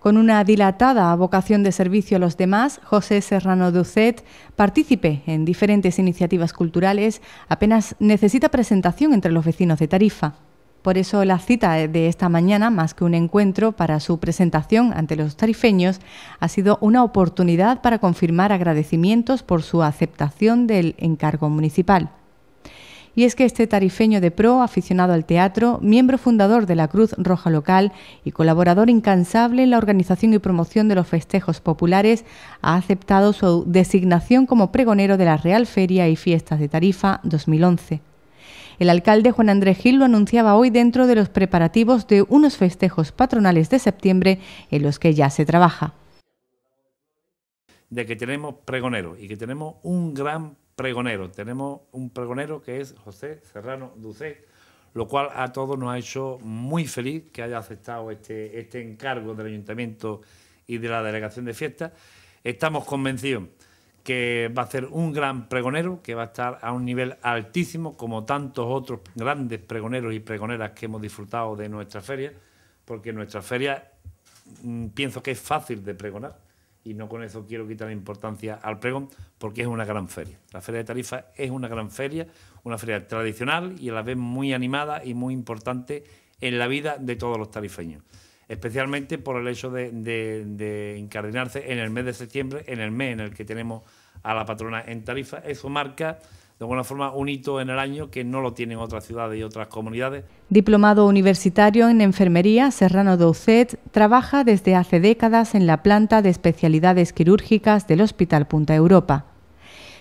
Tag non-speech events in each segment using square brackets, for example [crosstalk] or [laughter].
Con una dilatada vocación de servicio a los demás, José Serrano Ducet, partícipe en diferentes iniciativas culturales, apenas necesita presentación entre los vecinos de Tarifa. Por eso la cita de esta mañana, más que un encuentro para su presentación ante los tarifeños, ha sido una oportunidad para confirmar agradecimientos por su aceptación del encargo municipal y es que este tarifeño de pro, aficionado al teatro, miembro fundador de la Cruz Roja Local y colaborador incansable en la organización y promoción de los festejos populares, ha aceptado su designación como pregonero de la Real Feria y Fiestas de Tarifa 2011. El alcalde Juan Andrés Gil lo anunciaba hoy dentro de los preparativos de unos festejos patronales de septiembre en los que ya se trabaja. De que tenemos pregoneros y que tenemos un gran pregonero. Tenemos un pregonero que es José Serrano Ducé, lo cual a todos nos ha hecho muy feliz que haya aceptado este, este encargo del Ayuntamiento y de la Delegación de Fiestas. Estamos convencidos que va a ser un gran pregonero, que va a estar a un nivel altísimo, como tantos otros grandes pregoneros y pregoneras que hemos disfrutado de nuestra feria, porque nuestra feria mm, pienso que es fácil de pregonar y no con eso quiero quitar importancia al pregón, porque es una gran feria. La Feria de Tarifa es una gran feria, una feria tradicional y a la vez muy animada y muy importante en la vida de todos los tarifeños, especialmente por el hecho de, de, en el mes de septiembre, en el mes en el que tenemos a la patrona en Tarifa. Eso marca de alguna forma un hito en el año que no lo tienen otras ciudades y otras comunidades. Diplomado universitario en enfermería, Serrano Doucet trabaja desde hace décadas en la planta de especialidades quirúrgicas del Hospital Punta Europa.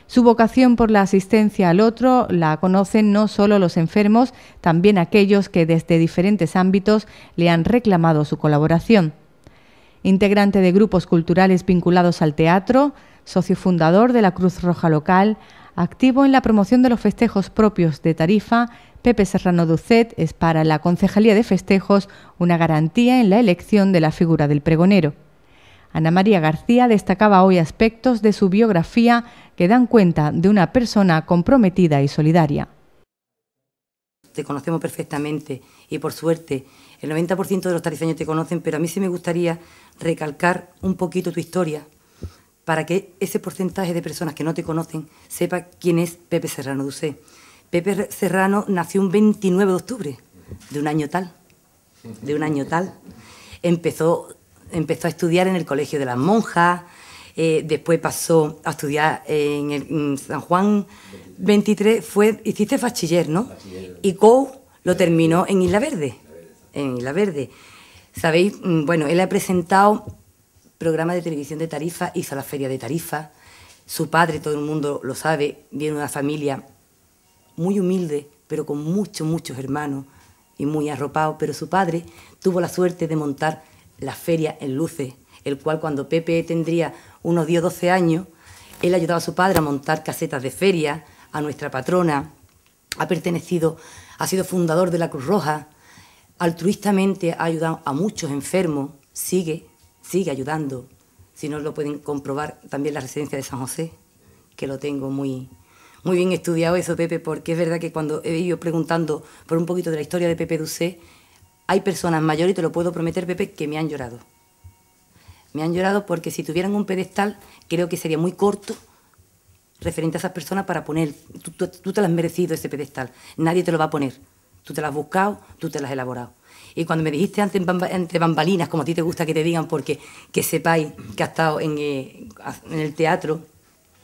Su vocación por la asistencia al otro la conocen no solo los enfermos, también aquellos que desde diferentes ámbitos le han reclamado su colaboración. Integrante de grupos culturales vinculados al teatro, socio fundador de la Cruz Roja Local, activo en la promoción de los festejos propios de Tarifa, Pepe Serrano Ducet es para la Concejalía de Festejos una garantía en la elección de la figura del pregonero. Ana María García destacaba hoy aspectos de su biografía que dan cuenta de una persona comprometida y solidaria. Te conocemos perfectamente y por suerte el 90% de los tarifeños te conocen, pero a mí sí me gustaría recalcar un poquito tu historia, para que ese porcentaje de personas que no te conocen sepa quién es Pepe Serrano Ducé. Pepe Serrano nació un 29 de octubre de un año tal, de un año tal. Empezó, empezó a estudiar en el Colegio de las Monjas, eh, después pasó a estudiar en, San Juan 23, fue, hiciste bachiller, ¿no? Y Cou lo terminó en Isla Verde, en Isla Verde. Sabéis, mm, bueno, él ha presentado programa de televisión de Tarifa, hizo la feria de Tarifa. Su padre, todo el mundo lo sabe, viene de una familia muy humilde, pero con muchos, muchos hermanos y muy arropado. Pero su padre tuvo la suerte de montar la feria en luces, el cual cuando Pepe tendría unos 10 o 12 años, él ayudaba a su padre a montar casetas de feria, a nuestra patrona, ha pertenecido, ha sido fundador de la Cruz Roja, altruistamente ha ayudado a muchos enfermos, sigue sigue ayudando. Si no, lo pueden comprobar también la residencia de San José, que lo tengo muy, muy bien estudiado eso, Pepe, porque es verdad que cuando he ido preguntando por un poquito de la historia de Pepe Duce, hay personas mayores, y te lo puedo prometer, Pepe, que me han llorado. Me han llorado porque si tuvieran un pedestal, creo que sería muy corto referente a esas personas para poner. Tú, te las has merecido ese pedestal. Nadie te lo va a poner. Tú te las has buscado, tú te las has elaborado. Y cuando me dijiste antes entre bambalinas, como a ti te gusta que te digan, porque que sepáis que ha estado eh, en, el teatro,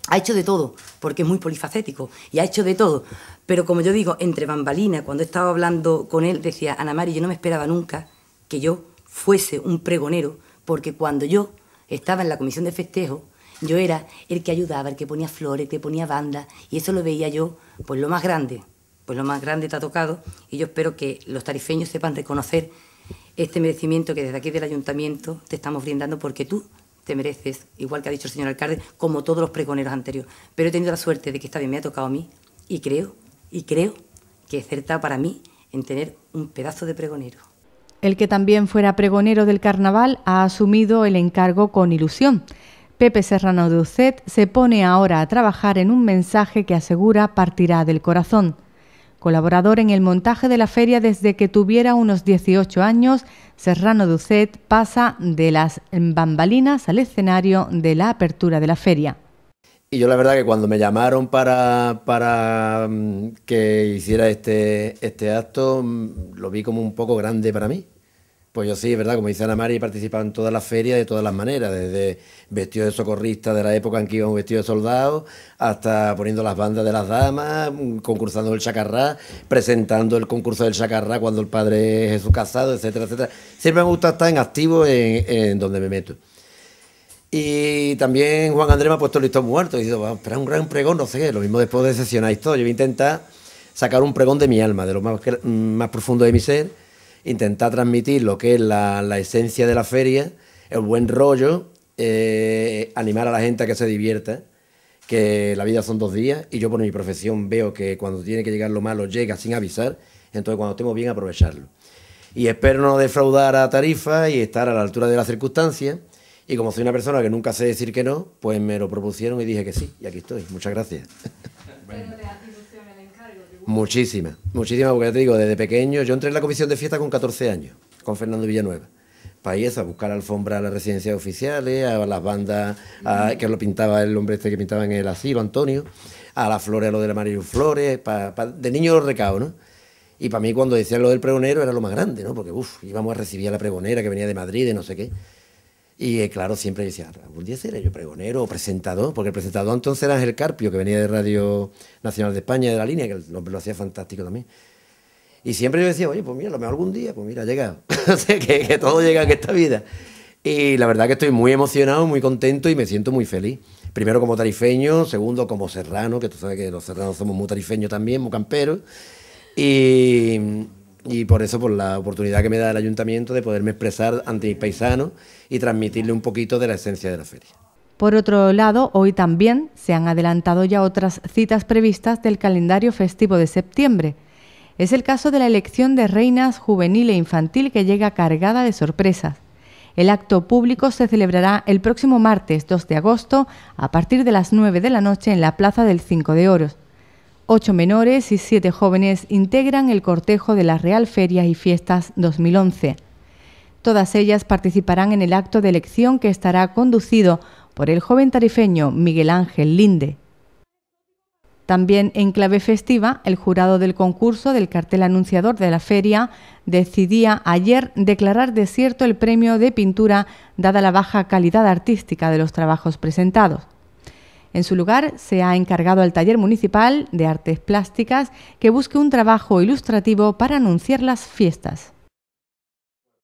ha hecho de todo, porque es muy polifacético, y ha hecho de todo. Pero como yo digo, entre bambalinas, cuando estaba hablando con él, decía, Ana Mari, yo no me esperaba nunca que yo fuese un pregonero, porque cuando yo estaba en la comisión de festejo, yo era el que ayudaba, el que ponía flores, el que ponía bandas, y eso lo veía yo, pues lo más grande pues lo más grande te ha tocado y yo espero que los tarifeños sepan reconocer este merecimiento que desde aquí del ayuntamiento te estamos brindando porque tú te mereces, igual que ha dicho el señor alcalde, como todos los pregoneros anteriores. Pero he tenido la suerte de que esta vez me ha tocado a mí y creo, y creo que es certa para mí en tener un pedazo de pregonero. El que también fuera pregonero del carnaval ha asumido el encargo con ilusión. Pepe Serrano de Ucet se pone ahora a trabajar en un mensaje que asegura partirá del corazón. Colaborador en el montaje de la feria desde que tuviera unos 18 años, Serrano Ducet pasa de las bambalinas al escenario de la apertura de la feria. Y yo la verdad que cuando me llamaron para, para mm, que hiciera este, este acto, mm, lo vi como un poco grande para mí. Pues yo sí, ¿verdad? Como dice Ana María, he participado en todas las ferias de todas las maneras, desde vestido de socorrista de la época en que iba un vestido de soldado, hasta poniendo las bandas de las damas, concursando el chacarrá, presentando el concurso del chacarrá cuando el padre es Jesús casado, etcétera, etcétera. Siempre me gusta estar en activo en, donde me meto. Y también Juan Andrés me ha puesto listo muerto, y dice, vamos, espera un gran pregón, no sé lo mismo después de sesionar esto, yo voy a intentar sacar un pregón de mi alma, de lo más mm, profundo de mi ser intentar transmitir lo que es la, esencia de la feria, el buen rollo, eh, animar a la gente a que se divierta, que la vida son dos días y yo por mi profesión veo que cuando tiene que llegar lo malo llega sin avisar, entonces cuando tengo bien aprovecharlo. Y espero no defraudar a Tarifa y estar a la altura de las circunstancias. Y como soy una persona que nunca sé decir que no, pues me lo propusieron y dije que sí. Y aquí estoy. Muchas gracias. Muchísimas, muchísimas, porque ya te digo, desde pequeño, yo entré en la comisión de fiesta con 14 años, con Fernando Villanueva. Para ir a buscar alfombras a las residencias oficiales, a las bandas, mm. que lo pintaba el hombre este que pintaba en el asilo, Antonio, a las flores, a lo de la María flores, de niño los recados, ¿no? Y para mí cuando decía lo del pregonero era lo más grande, ¿no? Porque, uff, íbamos a recibir a la pregonera que venía de Madrid, de no sé qué. Y eh, claro, siempre decía, algún día seré yo pregonero o presentador, porque el presentador entonces era Ángel Carpio, que venía de Radio Nacional de España, de la línea, que lo hacía fantástico también. Y siempre yo decía, oye, pues mira, lo mejor algún día, pues mira, ha llegado. [laughs] o sea, que, todo llega en esta vida. Y la verdad que estoy muy emocionado, muy contento y me siento muy feliz. Primero como tarifeño, segundo como serrano, que tú sabes que los serranos somos muy tarifeños también, muy camperos. Y, y por eso, por la oportunidad que me da el ayuntamiento de poderme expresar ante mis paisanos y transmitirle un poquito de la esencia de la feria. Por otro lado, hoy también se han adelantado ya otras citas previstas del calendario festivo de septiembre. Es el caso de la elección de reinas juvenil e infantil que llega cargada de sorpresas. El acto público se celebrará el próximo martes 2 de agosto a partir de las 9 de la noche en la Plaza del Cinco de Oros. Ocho menores y siete jóvenes integran el cortejo de la Real Feria y Fiestas 2011. Todas ellas participarán en el acto de elección que estará conducido por el joven tarifeño Miguel Ángel Linde. También en clave festiva, el jurado del concurso del cartel anunciador de la feria decidía ayer declarar desierto el premio de pintura dada la baja calidad artística de los trabajos presentados. En su lugar, se ha encargado al Taller Municipal de Artes Plásticas que busque un trabajo ilustrativo para anunciar las fiestas.